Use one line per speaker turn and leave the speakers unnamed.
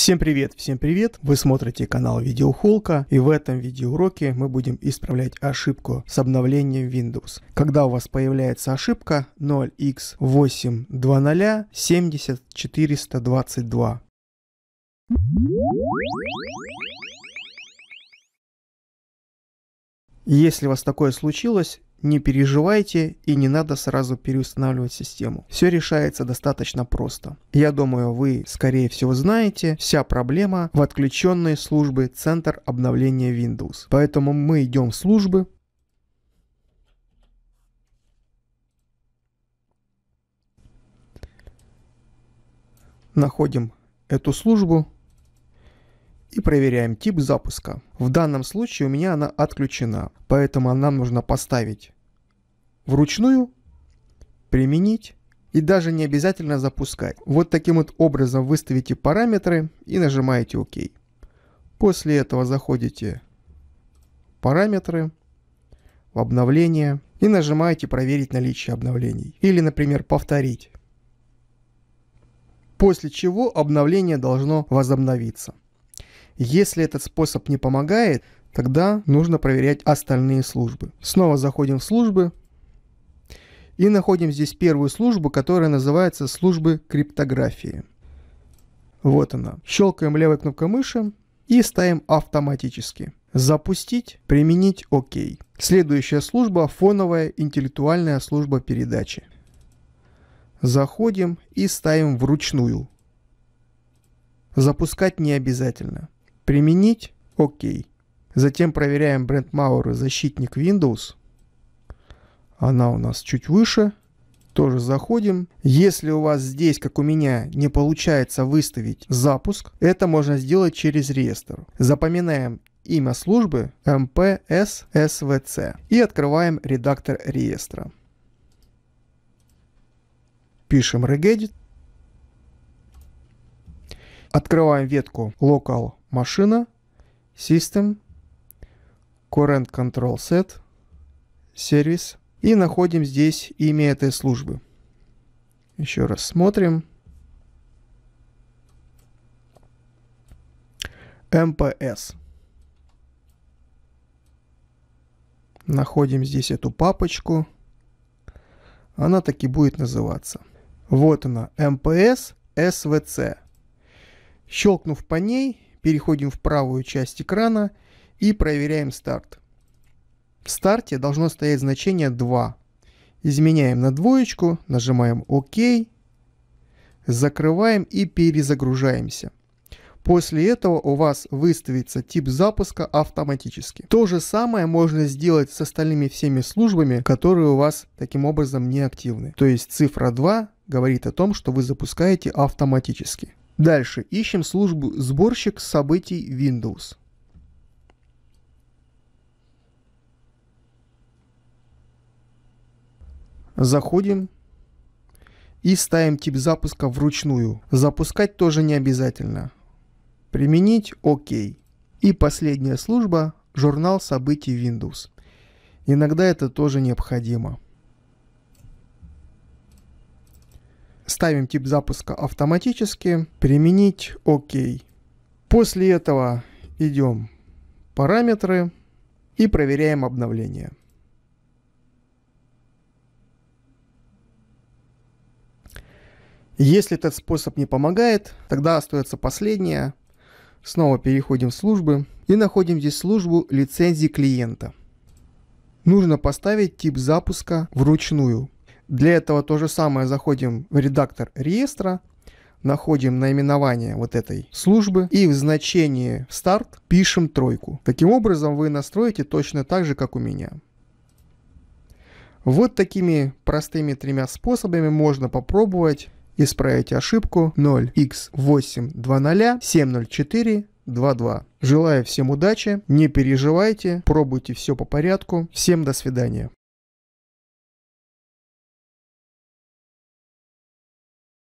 Всем привет, всем привет! Вы смотрите канал Видеохолка и в этом видеоуроке мы будем исправлять ошибку с обновлением Windows. Когда у вас появляется ошибка 0x820 Если у вас такое случилось, не переживайте и не надо сразу переустанавливать систему. Все решается достаточно просто. Я думаю, вы, скорее всего, знаете, вся проблема в отключенной службы Центр обновления Windows. Поэтому мы идем в службы, находим эту службу и проверяем тип запуска. В данном случае у меня она отключена, поэтому нам нужно поставить вручную, применить и даже не обязательно запускать. Вот таким вот образом выставите параметры и нажимаете ОК. После этого заходите в параметры, в обновление и нажимаете проверить наличие обновлений. Или, например, повторить. После чего обновление должно возобновиться. Если этот способ не помогает, тогда нужно проверять остальные службы. Снова заходим в службы, и находим здесь первую службу, которая называется службы криптографии. Вот она. Щелкаем левой кнопкой мыши и ставим автоматически. Запустить, применить ОК. Следующая служба – фоновая интеллектуальная служба передачи. Заходим и ставим вручную. Запускать не обязательно. Применить – ОК. Затем проверяем бренд Maurer защитник Windows – она у нас чуть выше. Тоже заходим. Если у вас здесь, как у меня, не получается выставить запуск, это можно сделать через реестр. Запоминаем имя службы mpssvc и открываем редактор реестра. Пишем regedit. Открываем ветку local машина, system, current control set, сервис и находим здесь имя этой службы. Еще раз смотрим. МПС. Находим здесь эту папочку. Она так и будет называться. Вот она, МПС СВЦ. Щелкнув по ней, переходим в правую часть экрана и проверяем старт. В старте должно стоять значение 2. Изменяем на двоечку, нажимаем ОК, закрываем и перезагружаемся. После этого у вас выставится тип запуска автоматически. То же самое можно сделать с остальными всеми службами, которые у вас таким образом не активны. То есть цифра 2 говорит о том, что вы запускаете автоматически. Дальше ищем службу сборщик событий Windows. Заходим и ставим тип запуска вручную. Запускать тоже не обязательно. Применить ОК. И последняя служба – журнал событий Windows. Иногда это тоже необходимо. Ставим тип запуска автоматически. Применить ОК. После этого идем параметры и проверяем обновление. Если этот способ не помогает, тогда остается последнее. Снова переходим в службы и находим здесь службу лицензии клиента. Нужно поставить тип запуска вручную. Для этого то же самое заходим в редактор реестра, находим наименование вот этой службы и в значении старт пишем тройку. Таким образом вы настроите точно так же, как у меня. Вот такими простыми тремя способами можно попробовать Исправить ошибку 0x820 704 22. Желаю всем удачи, не переживайте, пробуйте все по порядку. Всем до свидания.